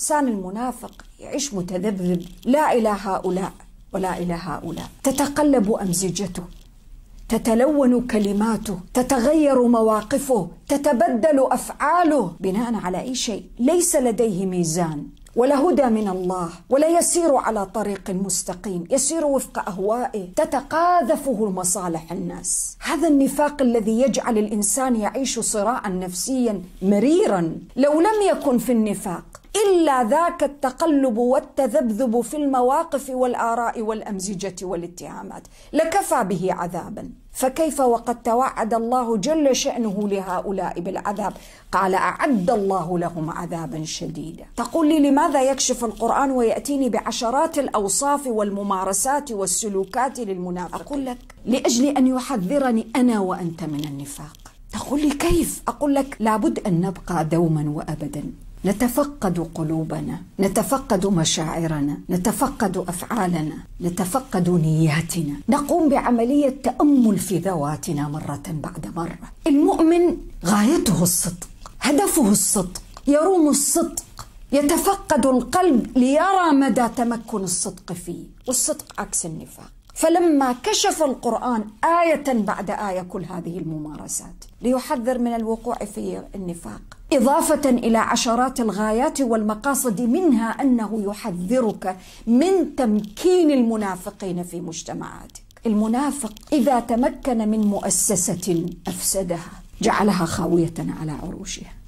الإنسان المنافق يعيش متذبذب لا إلى هؤلاء ولا إلى هؤلاء تتقلب أمزجته تتلون كلماته تتغير مواقفه تتبدل أفعاله بناء على أي شيء ليس لديه ميزان ولا هدى من الله ولا يسير على طريق مستقيم يسير وفق أهوائه تتقاذفه مصالح الناس هذا النفاق الذي يجعل الإنسان يعيش صراعا نفسيا مريرا لو لم يكن في النفاق الا ذاك التقلب والتذبذب في المواقف والاراء والامزجه والاتهامات لكفى به عذابا فكيف وقد توعد الله جل شانه لهؤلاء بالعذاب قال اعد الله لهم عذابا شديدا تقول لي لماذا يكشف القران وياتيني بعشرات الاوصاف والممارسات والسلوكات للمنافق اقول لك لاجل ان يحذرني انا وانت من النفاق تقول لي كيف اقول لك لابد ان نبقى دوما وابدا نتفقد قلوبنا نتفقد مشاعرنا نتفقد افعالنا نتفقد نياتنا نقوم بعمليه تامل في ذواتنا مره بعد مره المؤمن غايته الصدق هدفه الصدق يروم الصدق يتفقد القلب ليرى مدى تمكن الصدق فيه والصدق عكس النفاق فلما كشف القرآن آية بعد آية كل هذه الممارسات ليحذر من الوقوع في النفاق إضافة إلى عشرات الغايات والمقاصد منها أنه يحذرك من تمكين المنافقين في مجتمعاتك. المنافق إذا تمكن من مؤسسة أفسدها، جعلها خاوية على عروشها.